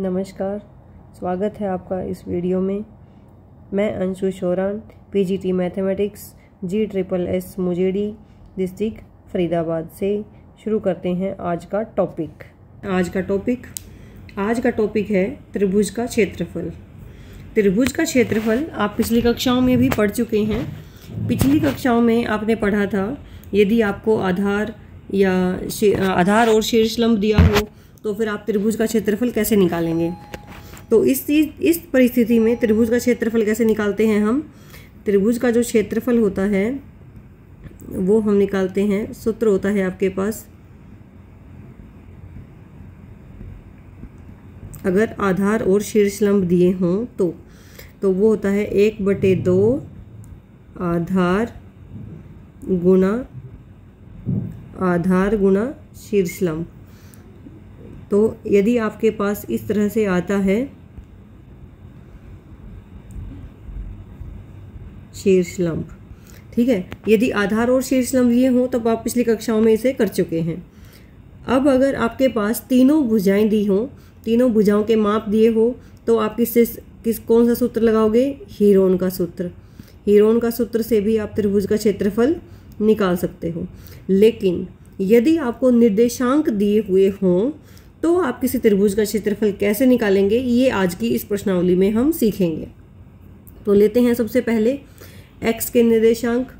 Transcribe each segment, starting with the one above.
नमस्कार स्वागत है आपका इस वीडियो में मैं Anshu Shoran PGT mathematics G triple S Mujedi district Faridabad से शुरू करते हैं आज का टॉपिक आज का टॉपिक आज का टॉपिक है त्रिभुज का क्षेत्रफल त्रिभुज का क्षेत्रफल आप पिछली कक्षाओं में भी पढ़ चुके हैं पिछली कक्षाओं में आपने पढ़ा था यदि आपको आधार या आधार और शीर्ष लंब दिया हो तो फिर आप त्रिभुज का क्षेत्रफल कैसे निकालेंगे तो इस इस परिस्थिति में त्रिभुज का क्षेत्रफल कैसे निकालते हैं हम त्रिभुज का जो क्षेत्रफल होता है वो हम निकालते हैं सूत्र होता है आपके पास अगर आधार और शीर्ष लंब दिए हों तो तो वो होता है एक बटे दो आधार गुणा आधार गुणा शीर्ष लंब तो यदि आपके पास इस तरह से आता है शीर्ष लंब ठीक है यदि आधार और शीर्ष लंब लिए हो तब आप पिछली कक्षाओं में इसे कर चुके हैं अब अगर आपके पास तीनों भुजाएं दी हों तीनों भुजाओं के माप दिए हो तो आप किससे किस कौन सा सूत्र लगाओगे हीरोन का सूत्र हीरोन का सूत्र से भी आप त्रिभुज का क्षेत्रफल निकाल सकते हो लेकिन यदि आपको निर्देशांक दिए हुए हों तो आप किसी त्रिभुज का क्षेत्रफल कैसे निकालेंगे ये आज की इस प्रश्नावली में हम सीखेंगे तो लेते हैं सबसे पहले एक्स के निर्देशांक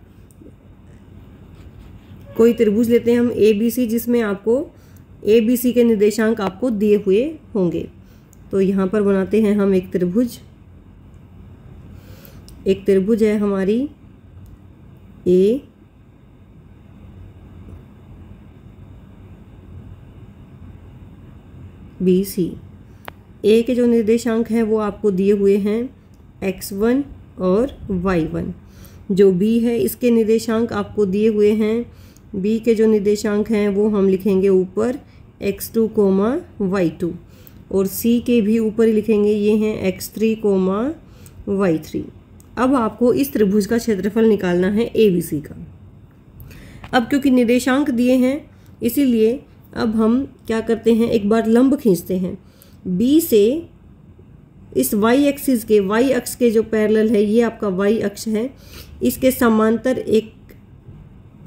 कोई त्रिभुज लेते हैं हम ए बी सी जिसमें आपको ए बी सी के निर्देशांक आपको दिए हुए होंगे तो यहाँ पर बनाते हैं हम एक त्रिभुज एक त्रिभुज है हमारी ए बी सी ए के जो निर्देशांक हैं वो आपको दिए हुए हैं एक्स वन और वाई वन जो बी है इसके निर्देशांक आपको दिए हुए हैं बी के जो निर्देशांक हैं वो हम लिखेंगे ऊपर X two comma Y two और सी के भी ऊपर लिखेंगे ये हैं X three comma Y three अब आपको इस त्रिभुज का क्षेत्रफल निकालना है ए बी सी का अब क्योंकि निर्देशांक दिए हैं इसीलिए अब हम क्या करते हैं एक बार लंब खींचते हैं बी से इस वाई एक्सिस के वाई अक्ष के जो पैरेलल है ये आपका वाई अक्ष है इसके समांतर एक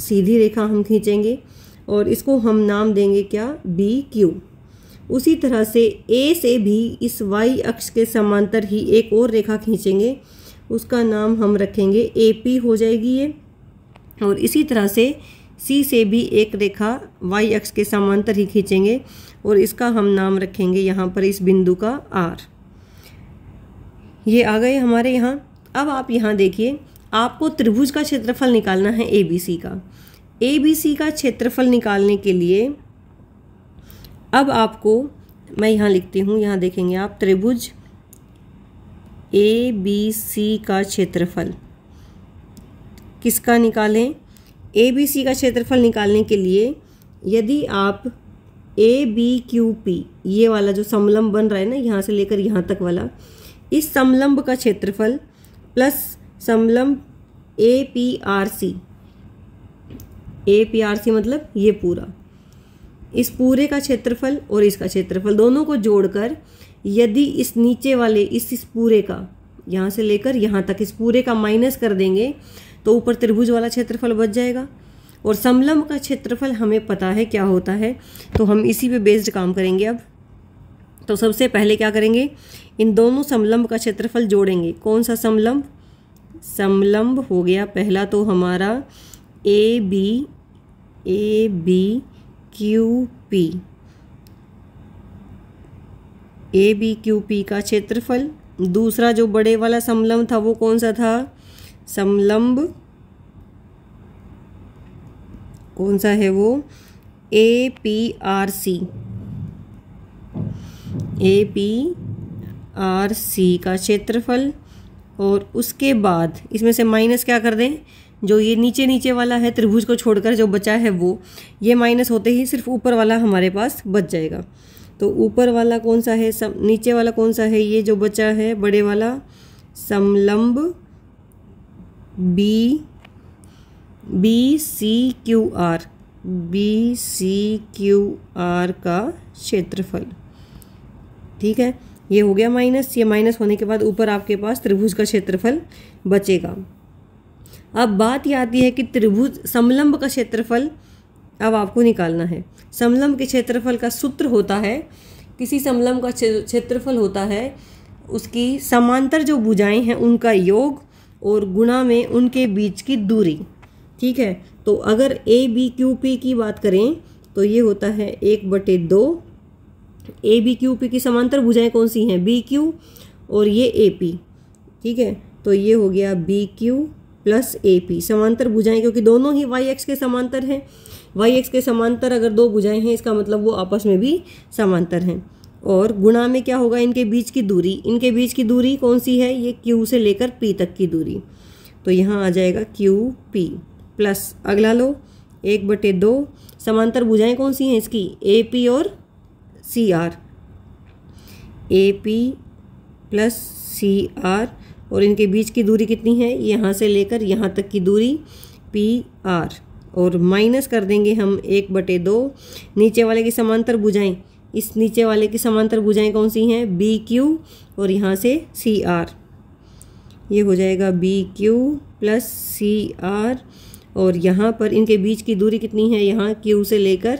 सीधी रेखा हम खींचेंगे और इसको हम नाम देंगे क्या बी क्यू उसी तरह से ए से भी इस वाई अक्ष के समांतर ही एक और रेखा खींचेंगे उसका नाम हम रखेंगे ए पी हो जाएगी ये और इसी तरह से सी से भी एक रेखा वाई अक्ष के समांतर ही खींचेंगे और इसका हम नाम रखेंगे यहाँ पर इस बिंदु का आर ये आ गए हमारे यहाँ अब आप यहाँ देखिए आपको त्रिभुज का क्षेत्रफल निकालना है ए बी सी का ए बी सी का क्षेत्रफल निकालने के लिए अब आपको मैं यहाँ लिखती हूँ यहाँ देखेंगे आप त्रिभुज ए बी सी का क्षेत्रफल किसका निकालें ए बी सी का क्षेत्रफल निकालने के लिए यदि आप ए बी क्यू पी ये वाला जो समलम्ब बन रहा है ना यहाँ से लेकर यहाँ तक वाला इस समलम्ब का क्षेत्रफल प्लस समलम्ब A P R C A P R C मतलब ये पूरा इस पूरे का क्षेत्रफल और इसका क्षेत्रफल दोनों को जोड़कर यदि इस नीचे वाले इस इस पूरे का यहाँ से लेकर यहाँ तक इस पूरे का माइनस कर देंगे तो ऊपर त्रिभुज वाला क्षेत्रफल बच जाएगा और समलंब का क्षेत्रफल हमें पता है क्या होता है तो हम इसी पे बेस्ड काम करेंगे अब तो सबसे पहले क्या करेंगे इन दोनों समलंब का क्षेत्रफल जोड़ेंगे कौन सा समलंब समलंब हो गया पहला तो हमारा A B A B Q P A B Q P का क्षेत्रफल दूसरा जो बड़े वाला समलंब था वो कौन सा था समलंब कौन सा है वो A P R C A P R C का क्षेत्रफल और उसके बाद इसमें से माइनस क्या कर दें जो ये नीचे नीचे वाला है त्रिभुज को छोड़कर जो बचा है वो ये माइनस होते ही सिर्फ ऊपर वाला हमारे पास बच जाएगा तो ऊपर वाला कौन सा है सम नीचे वाला कौन सा है ये जो बचा है बड़े वाला समलंब B B C Q R B C Q R का क्षेत्रफल ठीक है ये हो गया माइनस ये माइनस होने के बाद ऊपर आपके पास त्रिभुज का क्षेत्रफल बचेगा अब बात यह आती है कि त्रिभुज समलंब का क्षेत्रफल अब आपको निकालना है समलंब के क्षेत्रफल का सूत्र होता है किसी समलंब का क्षेत्रफल होता है उसकी समांतर जो भुजाएं हैं उनका योग और गुणा में उनके बीच की दूरी ठीक है तो अगर ए बी क्यू पी की बात करें तो ये होता है एक बटे दो ए बी क्यू पी की समांतर भुजाएं कौन सी हैं बी क्यू और ये ए पी ठीक है तो ये हो गया B Q plus A P समांतर भुजाएं क्योंकि दोनों ही वाई एक्स के समांतर हैं वाई एक्स के समांतर अगर दो भुजाएं हैं इसका मतलब वो आपस में भी समांतर हैं और गुणा में क्या होगा इनके बीच की दूरी इनके बीच की दूरी कौन सी है ये क्यू से लेकर पी तक की दूरी तो यहाँ आ जाएगा क्यू पी प्लस अगला लो एक बटे दो समांतर भुजाएं कौन सी हैं इसकी ए पी और C R A P plus C R और इनके बीच की दूरी कितनी है यहाँ से लेकर यहाँ तक की दूरी पी आर और माइनस कर देंगे हम एक बटे दो नीचे वाले की समांतर भुजाएं इस नीचे वाले की समांतर भुजाएं कौन सी हैं बी क्यू और यहाँ से सी आर ये हो जाएगा B Q plus C R और यहाँ पर इनके बीच की दूरी कितनी है यहाँ क्यू से लेकर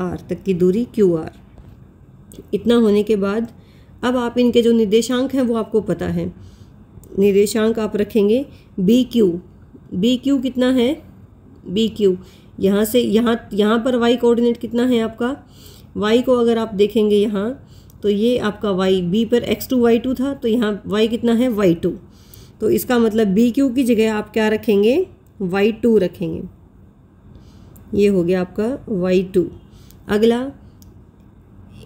आर तक की दूरी क्यू आर इतना होने के बाद अब आप इनके जो निर्देशांक हैं वो आपको पता है निर्देशांक आप रखेंगे बी क्यू बी क्यू कितना है बी क्यू यहाँ से यहाँ यहाँ पर वाई कोऑर्डिनेट कितना है आपका वाई को अगर आप देखेंगे यहाँ तो ये आपका वाई बी पर एक्स टू वाई टू था तो यहाँ वाई कितना है वाई टू तो इसका मतलब बी क्यू की जगह आप क्या रखेंगे वाई टू रखेंगे ये हो गया आपका वाई टू अगला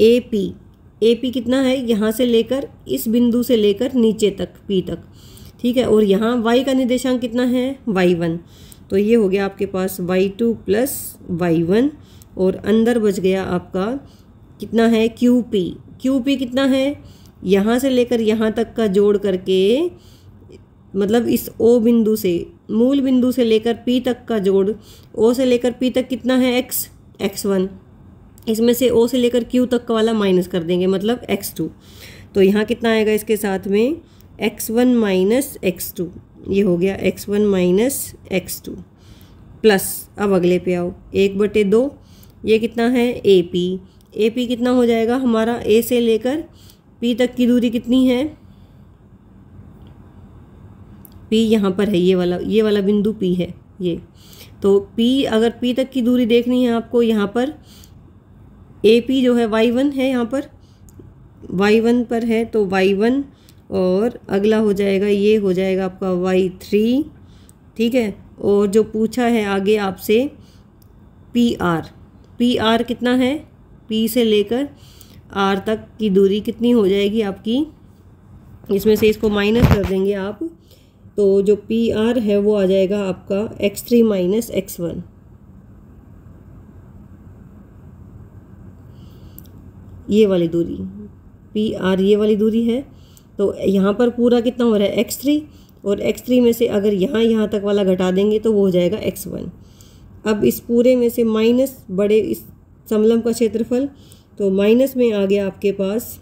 ए पी ए पी कितना है यहाँ से लेकर इस बिंदु से लेकर नीचे तक पी तक ठीक है और यहाँ वाई का निर्देशांक कितना है वाई वन तो ये हो गया आपके पास Y two plus Y one और अंदर बच गया आपका कितना है क्यू पी क्यू पी कितना है यहाँ से लेकर यहाँ तक का जोड़ करके मतलब इस ओ बिंदु से मूल बिंदु से लेकर पी तक का जोड़ ओ से लेकर पी तक कितना है एक्स एक्स वन इसमें से ओ से लेकर क्यू तक का वाला माइनस कर देंगे मतलब एक्स टू तो यहाँ कितना आएगा इसके साथ में X one minus X two ये हो गया X one minus X two plus अब अगले पे आओ एक बटे दो ये कितना है ए पी ए पी कितना हो जाएगा हमारा ए से लेकर पी तक की दूरी कितनी है पी यहाँ पर है ये वाला ये वाला बिंदु पी है ये तो पी अगर पी तक की दूरी देखनी है आपको यहाँ पर ए पी जो है वाई वन है यहाँ पर वाई वन पर है तो वाई वन और अगला हो जाएगा ये हो जाएगा आपका वाई थ्री ठीक है और जो पूछा है आगे आपसे पी आर पी आर कितना है पी से लेकर आर तक की दूरी कितनी हो जाएगी आपकी इसमें से इसको माइनस कर देंगे आप तो जो पी आर है वो आ जाएगा आपका X three minus X one ये वाली दूरी पी आर ये वाली दूरी है तो यहाँ पर पूरा कितना हो रहा है एक्स थ्री और एक्स थ्री में से अगर यहाँ यहाँ तक वाला घटा देंगे तो वो हो जाएगा एक्स वन अब इस पूरे में से माइनस बड़े इस समलम का क्षेत्रफल तो माइनस में आ गया आपके पास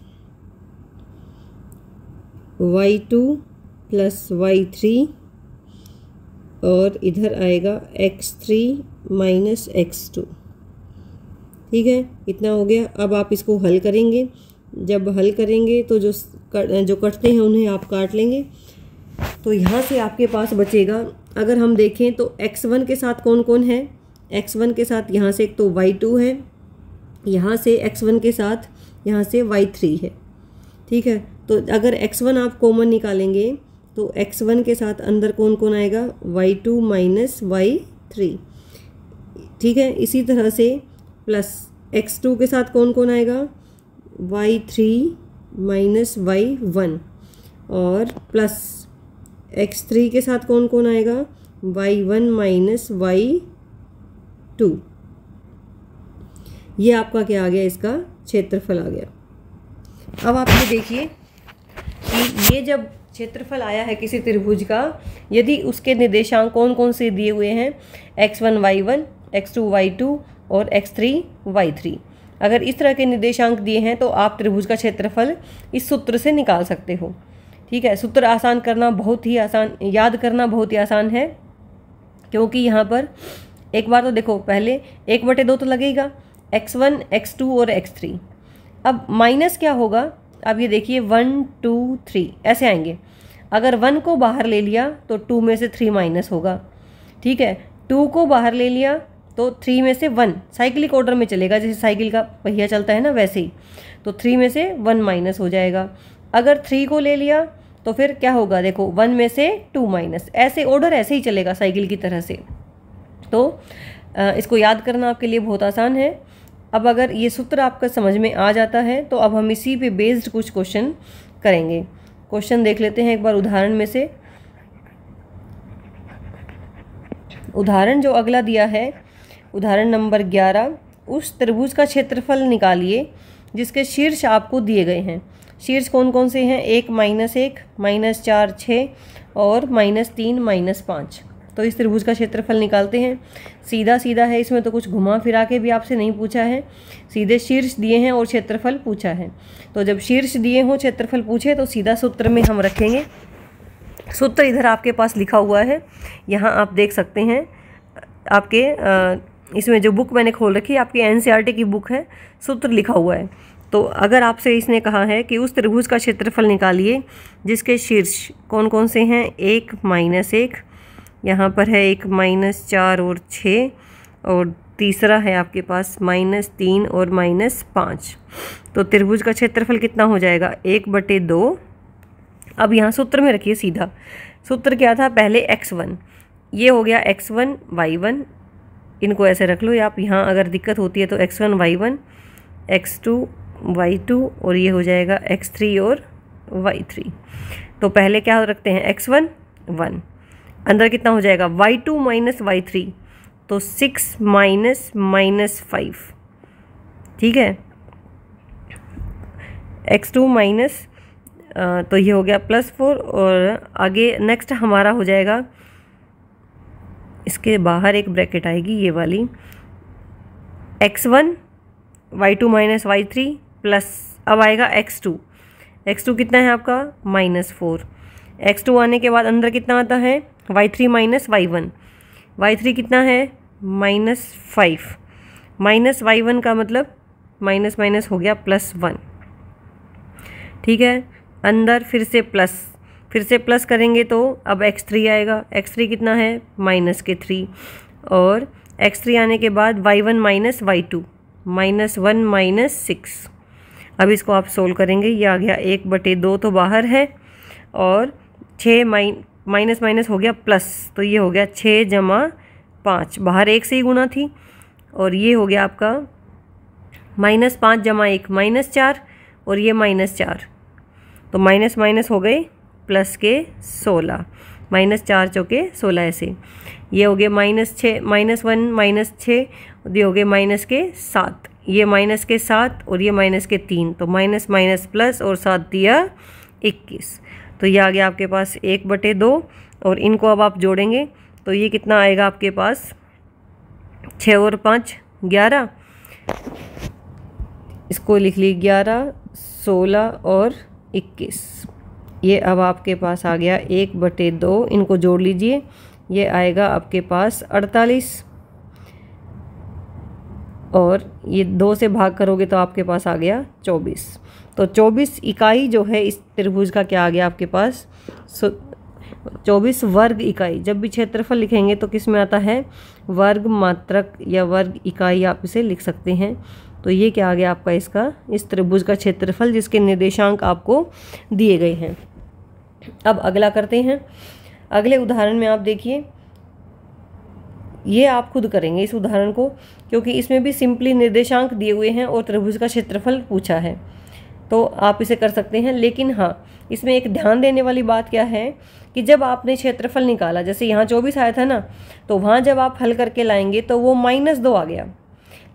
Y two plus Y three और इधर आएगा X three minus X two ठीक है इतना हो गया अब आप इसको हल करेंगे जब हल करेंगे तो जो जो कटते हैं उन्हें आप काट लेंगे तो यहाँ से आपके पास बचेगा अगर हम देखें तो एक्स वन के साथ कौन कौन है एक्स वन के साथ यहाँ से एक तो वाई टू है यहाँ से एक्स वन के साथ यहाँ से वाई थ्री है ठीक है तो अगर एक्स वन आप कॉमन निकालेंगे तो एक्स वन के साथ अंदर कौन कौन आएगा Y two minus Y three ठीक है इसी तरह से प्लस एक्स टू के साथ कौन कौन आएगा Y three minus Y one और प्लस एक्स थ्री के साथ कौन कौन आएगा Y one minus Y two ये आपका क्या आ गया इसका क्षेत्रफल आ गया अब आप ये देखिए कि ये जब क्षेत्रफल आया है किसी त्रिभुज का यदि उसके निर्देशांक कौन कौन से दिए हुए हैं X one Y one X two Y two और एक्स थ्री वाई थ्री अगर इस तरह के निर्देशांक दिए हैं तो आप त्रिभुज का क्षेत्रफल इस सूत्र से निकाल सकते हो ठीक है सूत्र आसान करना बहुत ही आसान याद करना बहुत ही आसान है क्योंकि यहाँ पर एक बार तो देखो पहले एक बटे दो तो लगेगा एक्स वन एक्स टू और एक्स थ्री अब माइनस क्या होगा अब ये देखिए वन टू थ्री ऐसे आएंगे अगर वन को बाहर ले लिया तो टू में से थ्री माइनस होगा ठीक है टू को बाहर ले लिया तो थ्री में से वन साइकिलिक ऑर्डर में चलेगा जैसे साइकिल का पहिया चलता है ना वैसे ही तो थ्री में से वन माइनस हो जाएगा अगर थ्री को ले लिया तो फिर क्या होगा देखो वन में से टू माइनस ऐसे ऑर्डर ऐसे ही चलेगा साइकिल की तरह से तो इसको याद करना आपके लिए बहुत आसान है अब अगर ये सूत्र आपका समझ में आ जाता है तो अब हम इसी पे बेस्ड कुछ क्वेश्चन करेंगे क्वेश्चन देख लेते हैं एक बार उदाहरण में से उदाहरण जो अगला दिया है उदाहरण नंबर ग्यारह उस तरबूज का क्षेत्रफल निकालिए जिसके शीर्ष आपको दिए गए हैं शीर्ष कौन कौन से हैं एक माइनस एक माइनस चार छः और माइनस तीन माइनस पाँच तो इस त्रिभुज का क्षेत्रफल निकालते हैं सीधा सीधा है इसमें तो कुछ घुमा फिरा के भी आपसे नहीं पूछा है सीधे शीर्ष दिए हैं और क्षेत्रफल पूछा है तो जब शीर्ष दिए हों क्षेत्रफल पूछे तो सीधा सूत्र में हम रखेंगे सूत्र इधर आपके पास लिखा हुआ है यहाँ आप देख सकते हैं आपके इसमें जो बुक मैंने खोल रखी है आपकी एन e की बुक है सूत्र लिखा हुआ है तो अगर आपसे इसने कहा है कि उस त्रिभुज का क्षेत्रफल निकालिए जिसके शीर्ष कौन कौन से हैं एक माइनस एक यहाँ पर है एक माइनस चार और छः और तीसरा है आपके पास माइनस तीन और माइनस पाँच तो त्रिभुज का क्षेत्रफल कितना हो जाएगा एक बटे दो अब यहाँ सूत्र में रखिए सीधा सूत्र क्या था पहले एक्स वन ये हो गया एक्स वन वाई वन इनको ऐसे रख लो या आप यहाँ अगर दिक्कत होती है तो X one Y one X two Y two और ये हो जाएगा एक्स थ्री और वाई थ्री तो पहले क्या रखते हैं एक्स वन वन अंदर कितना हो जाएगा Y two minus Y three तो सिक्स माइनस माइनस फाइव ठीक है एक्स टू माइनस तो ये हो गया प्लस फोर और आगे नेक्स्ट हमारा हो जाएगा इसके बाहर एक ब्रैकेट आएगी ये वाली X one Y two minus Y three plus अब आएगा एक्स टू एक्स टू कितना है आपका माइनस फोर एक्स टू आने के बाद अंदर कितना आता है Y three minus Y one Y three कितना है minus five minus Y one का मतलब माइनस माइनस हो गया प्लस वन ठीक है अंदर फिर से प्लस फिर से प्लस करेंगे तो अब एक्स थ्री आएगा एक्स थ्री कितना है माइनस के थ्री और एक्स थ्री आने के बाद Y one minus Y two minus one minus six अब इसको आप सोल्व करेंगे ये आ गया एक बटे दो तो बाहर है और छः माइन माइनस माइनस हो गया प्लस तो ये हो गया छः जमा पाँच बाहर एक से ही गुना थी और ये हो गया आपका माइनस पाँच जमा एक माइनस चार और ये माइनस चार तो माइनस माइनस हो गए प्लस के सोलह माइनस चार चौके सोलह ऐसे ये हो गए माइनस छः माइनस वन माइनस छः ये हो गए माइनस के सात ये माइनस के सात और ये माइनस के तीन तो माइनस माइनस प्लस और सात दिया इक्कीस तो ये आ गया आपके पास एक बटे दो और इनको अब आप जोड़ेंगे तो ये कितना आएगा आपके पास छः और पाँच ग्यारह इसको लिख ली ग्यारह सोलह और इक्कीस ये अब आपके पास आ गया एक बटे दो इनको जोड़ लीजिए ये आएगा आपके पास अड़तालीस और ये दो से भाग करोगे तो आपके पास आ गया चौबीस तो चौबीस इकाई जो है इस त्रिभुज का क्या आ गया आपके पास सो चौबीस वर्ग इकाई जब भी क्षेत्रफल लिखेंगे तो किस में आता है वर्ग मात्रक या वर्ग इकाई आप इसे लिख सकते हैं तो ये क्या आ गया आपका इसका इस त्रिभुज का क्षेत्रफल जिसके निर्देशांक आपको दिए गए हैं अब अगला करते हैं अगले उदाहरण में आप देखिए ये आप खुद करेंगे इस उदाहरण को क्योंकि इसमें भी सिंपली निर्देशांक दिए हुए हैं और त्रिभुज का क्षेत्रफल पूछा है तो आप इसे कर सकते हैं लेकिन हाँ इसमें एक ध्यान देने वाली बात क्या है कि जब आपने क्षेत्रफल निकाला जैसे यहाँ चौबीस आया था ना तो वहाँ जब आप हल करके लाएंगे तो वो माइनस दो आ गया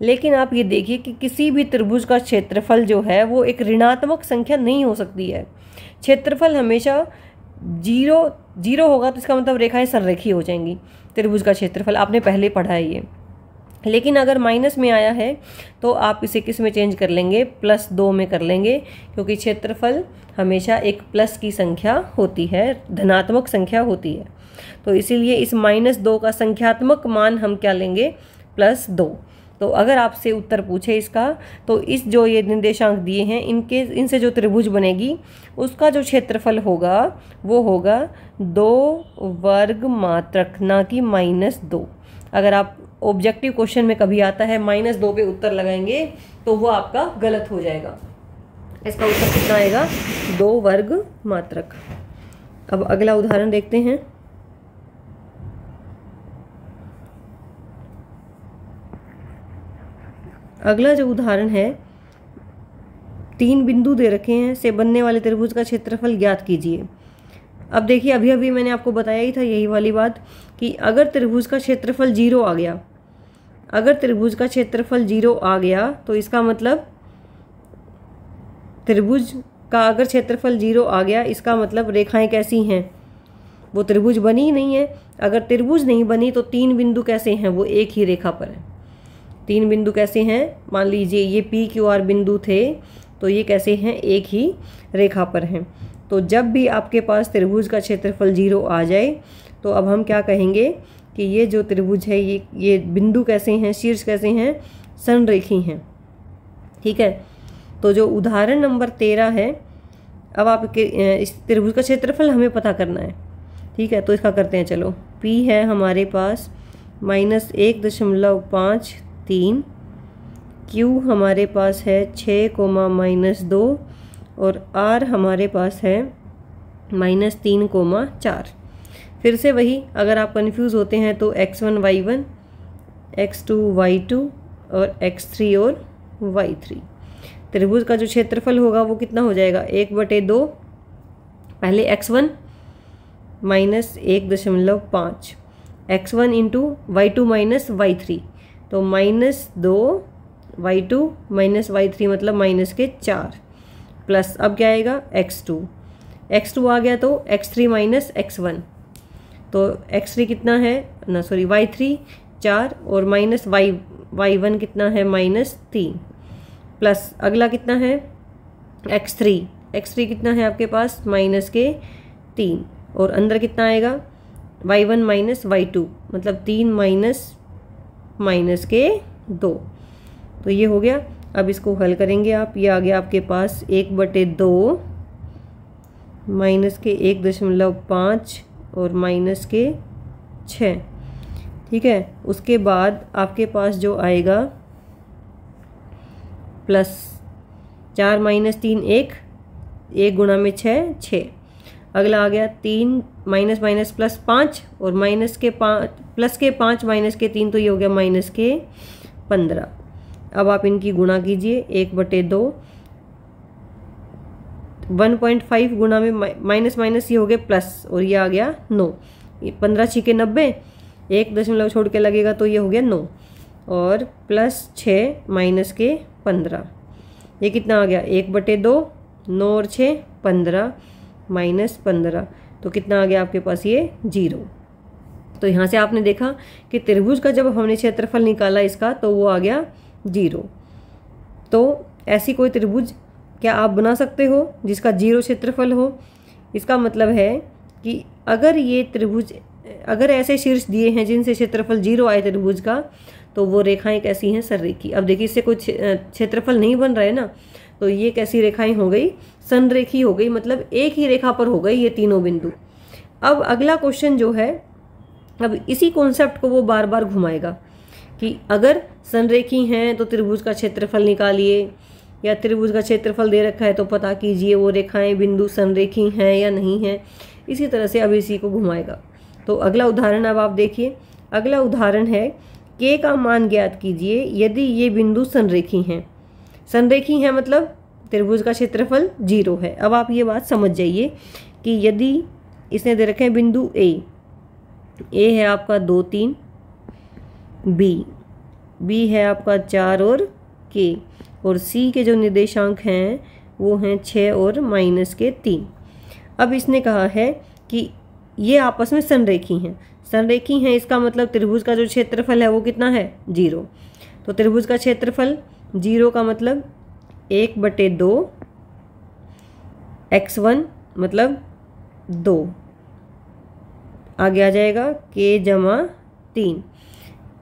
लेकिन आप ये देखिए कि किसी भी त्रिभुज का क्षेत्रफल जो है वो एक ऋणात्मक संख्या नहीं हो सकती है क्षेत्रफल हमेशा जीरो जीरो होगा तो इसका मतलब रेखाएं रेखी हो जाएंगी त्रिभुज का क्षेत्रफल आपने पहले पढ़ा है ये लेकिन अगर माइनस में आया है तो आप इसे किस में चेंज कर लेंगे प्लस दो में कर लेंगे क्योंकि क्षेत्रफल हमेशा एक प्लस की संख्या होती है धनात्मक संख्या होती है तो इसीलिए इस माइनस दो का संख्यात्मक मान हम क्या लेंगे प्लस दो तो अगर आपसे उत्तर पूछे इसका तो इस जो ये निर्देशांक दिए हैं इनके इनसे जो त्रिभुज बनेगी उसका जो क्षेत्रफल होगा वो होगा दो वर्ग मात्रक ना कि माइनस दो अगर आप ऑब्जेक्टिव क्वेश्चन में कभी आता है माइनस दो पे उत्तर लगाएंगे तो वो आपका गलत हो जाएगा इसका उत्तर कितना आएगा दो वर्ग मात्रक अब अगला उदाहरण देखते हैं अगला जो उदाहरण है तीन बिंदु दे रखे हैं से बनने वाले त्रिभुज का क्षेत्रफल ज्ञात कीजिए अब देखिए अभी अभी मैंने आपको बताया ही था यही वाली बात कि अगर त्रिभुज का क्षेत्रफल जीरो आ गया अगर त्रिभुज का क्षेत्रफल जीरो आ गया तो इसका मतलब त्रिभुज का अगर क्षेत्रफल जीरो आ गया इसका मतलब रेखाएं कैसी हैं वो त्रिभुज बनी ही नहीं है अगर त्रिभुज नहीं बनी तो तीन बिंदु कैसे हैं वो एक ही रेखा पर है तीन बिंदु कैसे हैं मान लीजिए ये पी क्यू आर बिंदु थे तो ये कैसे हैं एक ही रेखा पर हैं तो जब भी आपके पास त्रिभुज का क्षेत्रफल जीरो आ जाए तो अब हम क्या कहेंगे कि ये जो त्रिभुज है ये ये बिंदु कैसे हैं शीर्ष कैसे हैं संरेखी हैं ठीक है तो जो उदाहरण नंबर तेरह है अब आपके इस त्रिभुज का क्षेत्रफल हमें पता करना है ठीक है तो इसका करते हैं चलो पी है हमारे पास माइनस एक दशमलव पाँच तीन क्यू हमारे पास है छः कोमा माइनस दो और आर हमारे पास है माइनस तीन कोमा चार फिर से वही अगर आप कन्फ्यूज़ होते हैं तो X one Y one X two Y two और एक्स थ्री और वाई थ्री त्रिभुज का जो क्षेत्रफल होगा वो कितना हो जाएगा एक बटे दो पहले एक्स वन माइनस एक दशमलव पाँच X one into Y two minus Y three तो माइनस दो Y two minus Y three मतलब माइनस के चार प्लस अब क्या आएगा एक्स टू एक्स टू आ गया तो X three minus X one तो एक्स थ्री कितना है ना सॉरी वाई थ्री चार और माइनस वाई वाई वन कितना है माइनस तीन प्लस अगला कितना है एक्स थ्री एक्स थ्री कितना है आपके पास माइनस के तीन और अंदर कितना आएगा Y one minus Y two मतलब तीन माइनस माइनस के दो तो ये हो गया अब इसको हल करेंगे आप ये आ गया आपके पास एक बटे दो माइनस के एक दशमलव पाँच और माइनस के छः ठीक है उसके बाद आपके पास जो आएगा प्लस चार माइनस तीन एक एक गुणा में छः छः अगला आ गया तीन माइनस माइनस प्लस पाँच और माइनस के पाँच प्लस के पाँच माइनस के तीन तो ये हो गया माइनस के पंद्रह अब आप इनकी गुणा कीजिए एक बटे दो वन पॉइंट फाइव गुणा में माइनस माइनस ये हो गया प्लस और ये आ गया नौ पंद्रह छः के नब्बे एक दशमलव छोड़ के लगेगा तो ये हो गया नौ और प्लस छः माइनस के पंद्रह ये कितना आ गया एक बटे दो नौ और छः पंद्रह माइनस पंद्रह तो कितना आ गया आपके पास ये जीरो तो यहाँ से आपने देखा कि त्रिभुज का जब हमने क्षेत्रफल निकाला इसका तो वो आ गया जीरो तो ऐसी कोई त्रिभुज क्या आप बना सकते हो जिसका जीरो क्षेत्रफल हो इसका मतलब है कि अगर ये त्रिभुज अगर ऐसे शीर्ष दिए हैं जिनसे क्षेत्रफल जीरो आए त्रिभुज का तो वो रेखाएं कैसी हैं सर रेखी अब देखिए इससे कोई क्षेत्रफल नहीं बन रहा है ना तो ये कैसी रेखाएं हो गई संरेखी हो गई मतलब एक ही रेखा पर हो गई ये तीनों बिंदु अब अगला क्वेश्चन जो है अब इसी कॉन्सेप्ट को वो बार बार घुमाएगा कि अगर संरेखी हैं तो त्रिभुज का क्षेत्रफल निकालिए या त्रिभुज का क्षेत्रफल दे रखा है तो पता कीजिए वो रेखाएं बिंदु संरेखी हैं या नहीं हैं इसी तरह से अब इसी को घुमाएगा तो अगला उदाहरण अब आप देखिए अगला उदाहरण है के का मान ज्ञात कीजिए यदि ये बिंदु संरेखी हैं संरेखी है मतलब त्रिभुज का क्षेत्रफल जीरो है अब आप ये बात समझ जाइए कि यदि इसने दे रखे हैं बिंदु ए ए है आपका दो तीन बी बी है आपका चार और के और सी के जो निर्देशांक हैं वो हैं छः और माइनस के तीन अब इसने कहा है कि ये आपस में संरेखी हैं संरेखी हैं इसका मतलब त्रिभुज का जो क्षेत्रफल है वो कितना है जीरो तो त्रिभुज का क्षेत्रफल जीरो का मतलब एक बटे दो एक्स वन मतलब दो आगे आ जाएगा के जमा तीन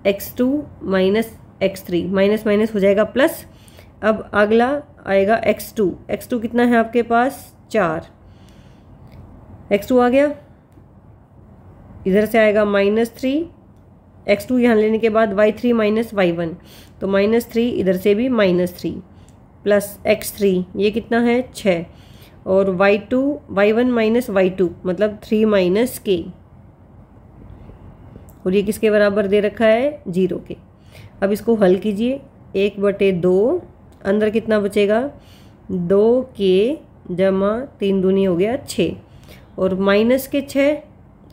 X two minus X three minus minus हो जाएगा प्लस अब अगला आएगा एक्स टू एक्स टू कितना है आपके पास चार एक्स टू आ गया इधर से आएगा माइनस थ्री एक्स टू यहाँ लेने के बाद Y three minus Y one तो माइनस थ्री इधर से भी minus three plus X three ये कितना है छः और Y two Y one minus Y two मतलब थ्री माइनस के और ये किसके बराबर दे रखा है जीरो के अब इसको हल कीजिए एक बटे दो अंदर कितना बचेगा दो के जमा तीन दूनी हो गया छः और माइनस के छः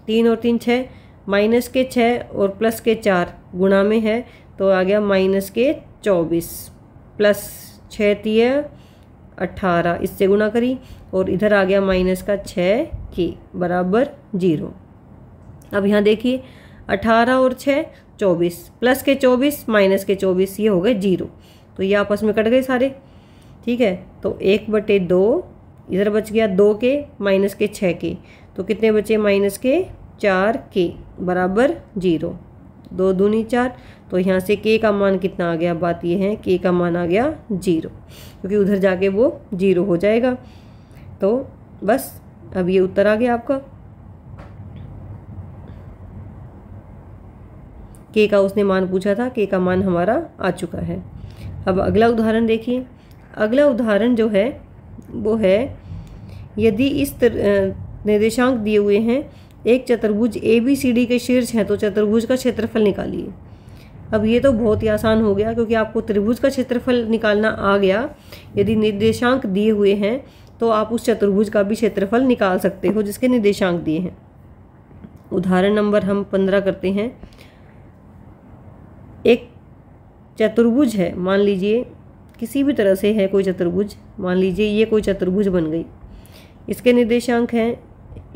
तीन और तीन छः माइनस के छः और प्लस के चार गुणा में है तो आ गया माइनस के चौबीस प्लस छः है अट्ठारह इससे गुना करी और इधर आ गया माइनस का छः के बराबर जीरो अब यहाँ देखिए अठारह और छः चौबीस प्लस के चौबीस माइनस के चौबीस ये हो गए जीरो तो ये आपस में कट गए सारे ठीक है तो एक बटे दो इधर बच गया दो के माइनस के छः के तो कितने बचे माइनस के चार के बराबर जीरो दो दूनी चार तो यहाँ से के का मान कितना आ गया बात यह है के का मान आ गया जीरो क्योंकि उधर जाके वो जीरो हो जाएगा तो बस अब ये उत्तर आ गया आपका के का उसने मान पूछा था के का मान हमारा आ चुका है अब अगला उदाहरण देखिए अगला उदाहरण जो है वो है यदि इस निर्देशांक दिए हुए हैं एक चतुर्भुज ए बी सी डी के शीर्ष हैं तो चतुर्भुज का क्षेत्रफल निकालिए अब ये तो बहुत ही आसान हो गया क्योंकि आपको त्रिभुज का क्षेत्रफल निकालना आ गया यदि निर्देशांक दिए हुए हैं तो आप उस चतुर्भुज का भी क्षेत्रफल निकाल सकते हो जिसके निर्देशांक दिए हैं उदाहरण नंबर हम पंद्रह करते हैं एक चतुर्भुज है मान लीजिए किसी भी तरह से है कोई चतुर्भुज मान लीजिए ये कोई चतुर्भुज बन गई इसके निर्देशांक हैं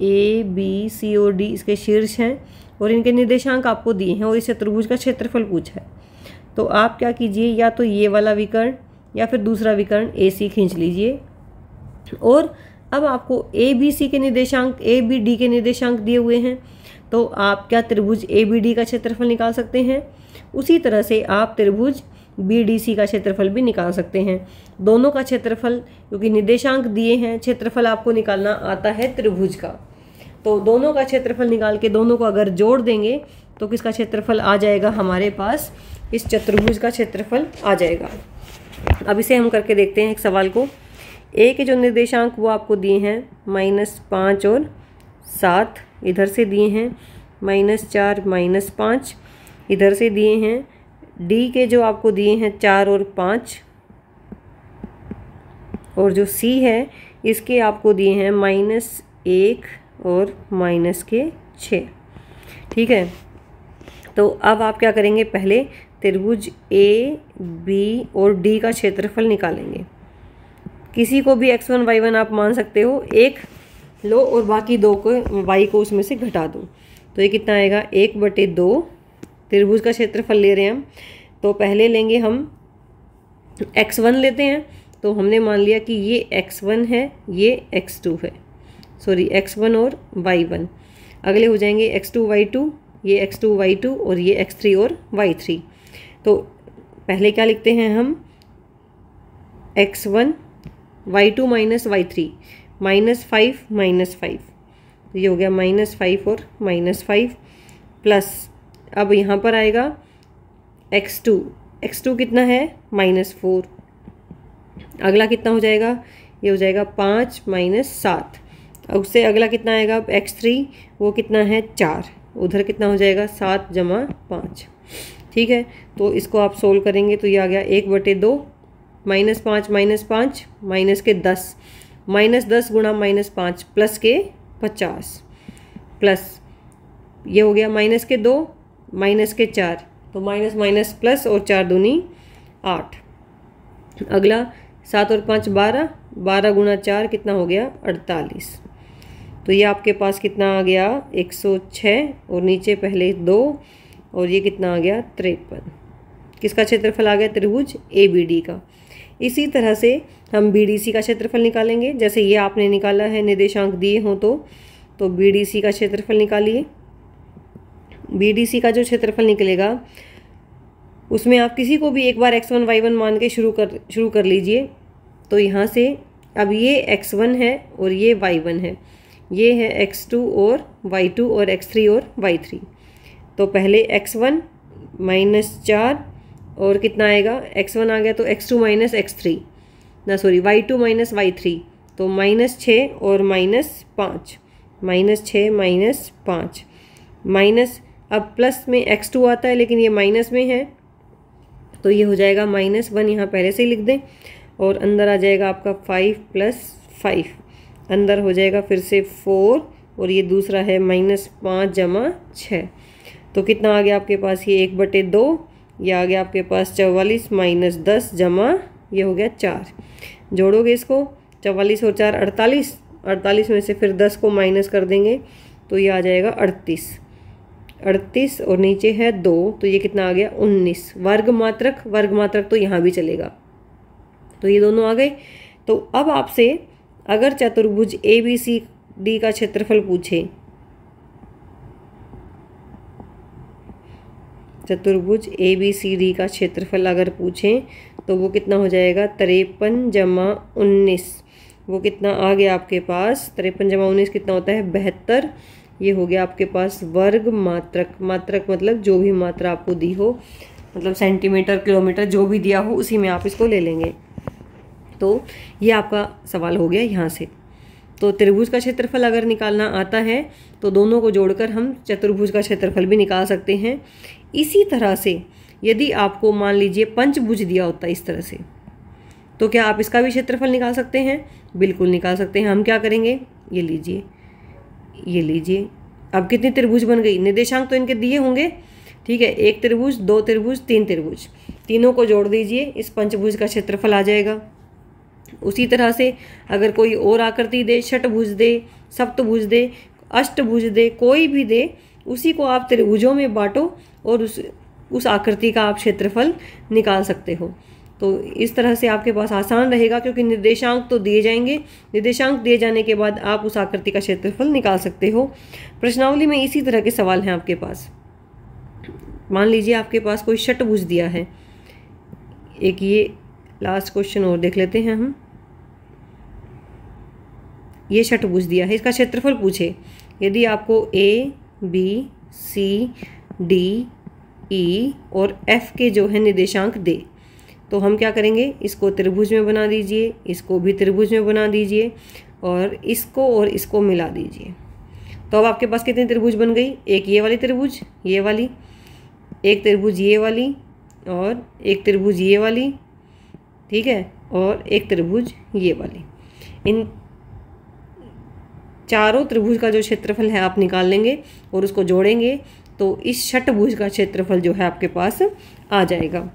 A B C O D इसके शीर्ष हैं और इनके निर्देशांक आपको दिए हैं और इस चतुर्भुज का क्षेत्रफल पूछा है तो आप क्या कीजिए या तो ये वाला विकर्ण या फिर दूसरा विकर्ण ए सी खींच लीजिए और अब आपको ए बी सी के निर्देशांक ए बी डी के निर्देशांक दिए हुए हैं तो आप क्या त्रिभुज ए बी डी का क्षेत्रफल निकाल सकते हैं उसी तरह से आप त्रिभुज सी का क्षेत्रफल भी निकाल सकते हैं दोनों का क्षेत्रफल क्योंकि निर्देशांक दिए हैं क्षेत्रफल आपको निकालना आता है त्रिभुज का तो दोनों का क्षेत्रफल निकाल के दोनों को अगर जोड़ देंगे तो किसका क्षेत्रफल आ जाएगा हमारे पास इस चतुर्भुज का क्षेत्रफल आ जाएगा अब इसे हम करके देखते हैं एक सवाल को ए के जो निर्देशांक वो आपको दिए हैं माइनस पाँच और सात इधर से दिए हैं माइनस चार माइनस पाँच इधर से दिए हैं डी के जो आपको दिए हैं चार और पाँच और जो सी है इसके आपको दिए हैं माइनस एक और माइनस के छः ठीक है तो अब आप क्या करेंगे पहले त्रिभुज ए बी और डी का क्षेत्रफल निकालेंगे किसी को भी एक्स वन वाई वन आप मान सकते हो एक लो और बाकी दो को वाई को उसमें से घटा दो तो ये कितना आएगा एक बटे दो त्रिभुज का क्षेत्रफल ले रहे हैं हम तो पहले लेंगे हम एक्स वन लेते हैं तो हमने मान लिया कि ये एक्स वन है ये एक्स टू है सॉरी एक्स वन और वाई वन अगले हो जाएंगे एक्स टू वाई टू ये एक्स टू वाई टू और ये एक्स थ्री और वाई थ्री तो पहले क्या लिखते हैं हम X one Y two minus Y three minus five minus five ये हो गया माइनस फाइव और माइनस फाइव प्लस अब यहाँ पर आएगा एक्स टू एक्स टू कितना है माइनस फोर अगला कितना हो जाएगा ये हो जाएगा पाँच माइनस सात उससे अगला कितना आएगा एक्स थ्री वो कितना है चार उधर कितना हो जाएगा सात जमा पाँच ठीक है तो इसको आप सोल्व करेंगे तो ये आ गया एक बटे दो माइनस पाँच माइनस पाँच माइनस के दस माइनस दस गुणा माइनस पाँच प्लस के पचास प्लस ये हो गया माइनस के दो माइनस के चार तो माइनस माइनस प्लस और चार दूनी आठ अगला सात और पाँच बारह बारह गुना चार कितना हो गया अड़तालीस तो ये आपके पास कितना आ गया एक सौ छः और नीचे पहले दो और ये कितना आ गया तिरपन किसका क्षेत्रफल आ गया त्रिभुज ए बी डी का इसी तरह से हम बी डी सी का क्षेत्रफल निकालेंगे जैसे ये आपने निकाला है निर्देशांक दिए हों तो, तो बी डी सी का क्षेत्रफल निकालिए बी का जो क्षेत्रफल निकलेगा उसमें आप किसी को भी एक बार एक्स वन वाई वन मान के शुरू कर शुरू कर लीजिए तो यहाँ से अब ये एक्स वन है और ये वाई वन है ये है एक्स टू और वाई टू और एक्स थ्री और वाई थ्री तो पहले एक्स वन माइनस चार और कितना आएगा एक्स वन आ गया तो X two minus X three ना sorry Y two minus Y three तो माइनस छः और माइनस पाँच माइनस छः माइनस पाँच माइनस अब प्लस में एक्स टू आता है लेकिन ये माइनस में है तो ये हो जाएगा माइनस वन यहाँ पहले से ही लिख दें और अंदर आ जाएगा आपका फाइव प्लस फाइव अंदर हो जाएगा फिर से फोर और ये दूसरा है माइनस पाँच जमा छः तो कितना आ गया आपके पास ये एक बटे दो या आ गया आपके पास चवालीस माइनस दस जमा ये हो गया चार जोड़ोगे इसको चवालीस और चार अड़तालीस अड़तालीस में से फिर दस को माइनस कर देंगे तो ये आ जाएगा अड़तीस अड़तीस और नीचे है दो तो ये कितना आ गया उन्नीस वर्ग मात्रक वर्ग मात्रक तो यहाँ भी चलेगा तो ये दोनों आ गए तो अब आपसे अगर चतुर्भुज ए बी सी डी का क्षेत्रफल पूछे चतुर्भुज ए बी सी डी का क्षेत्रफल अगर पूछें तो वो कितना हो जाएगा तिरपन जमा उन्नीस वो कितना आ गया आपके पास तिरपन जमा उन्नीस कितना होता है बहत्तर ये हो गया आपके पास वर्ग मात्रक मात्रक मतलब जो भी मात्रा आपको दी हो मतलब सेंटीमीटर किलोमीटर जो भी दिया हो उसी में आप इसको ले लेंगे तो ये आपका सवाल हो गया यहाँ से तो त्रिभुज का क्षेत्रफल अगर निकालना आता है तो दोनों को जोड़कर हम चतुर्भुज का क्षेत्रफल भी निकाल सकते हैं इसी तरह से यदि आपको मान लीजिए पंचभुज दिया होता है इस तरह से तो क्या आप इसका भी क्षेत्रफल निकाल सकते हैं बिल्कुल निकाल सकते हैं हम क्या करेंगे ये लीजिए ये लीजिए अब कितनी त्रिभुज बन गई निर्देशांक तो इनके दिए होंगे ठीक है एक त्रिभुज दो त्रिभुज तीन त्रिभुज तीनों को जोड़ दीजिए इस पंचभुज का क्षेत्रफल आ जाएगा उसी तरह से अगर कोई और आकृति दे षटभुज दे सप्तभुज दे अष्टभुज दे कोई भी दे उसी को आप त्रिभुजों में बांटो और उस उस आकृति का आप क्षेत्रफल निकाल सकते हो तो इस तरह से आपके पास आसान रहेगा क्योंकि निर्देशांक तो दिए जाएंगे निर्देशांक दिए जाने के बाद आप उस आकृति का क्षेत्रफल निकाल सकते हो प्रश्नावली में इसी तरह के सवाल हैं आपके पास मान लीजिए आपके पास कोई शटभुज दिया है एक ये लास्ट क्वेश्चन और देख लेते हैं हम ये शटभुज दिया है इसका क्षेत्रफल पूछे यदि आपको A B C D E और एफ के जो है निर्देशांक दे तो हम क्या करेंगे इसको त्रिभुज में बना दीजिए इसको भी त्रिभुज में बना दीजिए और इसको और इसको मिला दीजिए तो अब आपके पास कितनी त्रिभुज बन गई एक ये वाली त्रिभुज ये वाली एक त्रिभुज ये वाली और एक त्रिभुज ये वाली ठीक है और एक त्रिभुज ये वाली इन चारों त्रिभुज का जो क्षेत्रफल है आप निकाल लेंगे और उसको जोड़ेंगे तो इस छठभुज का क्षेत्रफल जो है आपके पास आ जाएगा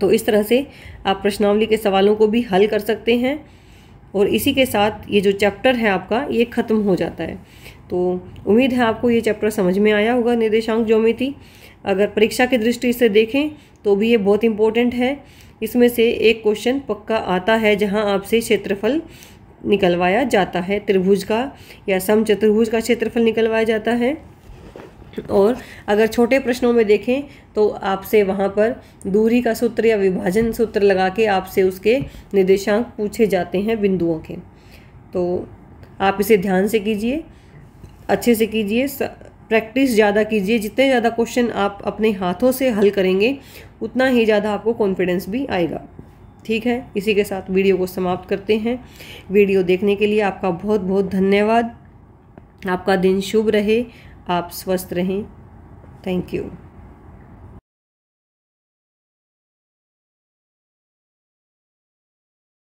तो इस तरह से आप प्रश्नावली के सवालों को भी हल कर सकते हैं और इसी के साथ ये जो चैप्टर है आपका ये ख़त्म हो जाता है तो उम्मीद है आपको ये चैप्टर समझ में आया होगा निर्देशांक ज्योमिति अगर परीक्षा की दृष्टि से देखें तो भी ये बहुत इम्पोर्टेंट है इसमें से एक क्वेश्चन पक्का आता है जहां आपसे क्षेत्रफल निकलवाया जाता है त्रिभुज का या समचतुर्भुज का क्षेत्रफल निकलवाया जाता है और अगर छोटे प्रश्नों में देखें तो आपसे वहाँ पर दूरी का सूत्र या विभाजन सूत्र लगा के आपसे उसके निर्देशांक पूछे जाते हैं बिंदुओं के तो आप इसे ध्यान से कीजिए अच्छे से कीजिए प्रैक्टिस ज़्यादा कीजिए जितने ज़्यादा क्वेश्चन आप अपने हाथों से हल करेंगे उतना ही ज़्यादा आपको कॉन्फिडेंस भी आएगा ठीक है इसी के साथ वीडियो को समाप्त करते हैं वीडियो देखने के लिए आपका बहुत बहुत धन्यवाद आपका दिन शुभ रहे आप स्वस्थ रहें थैंक यू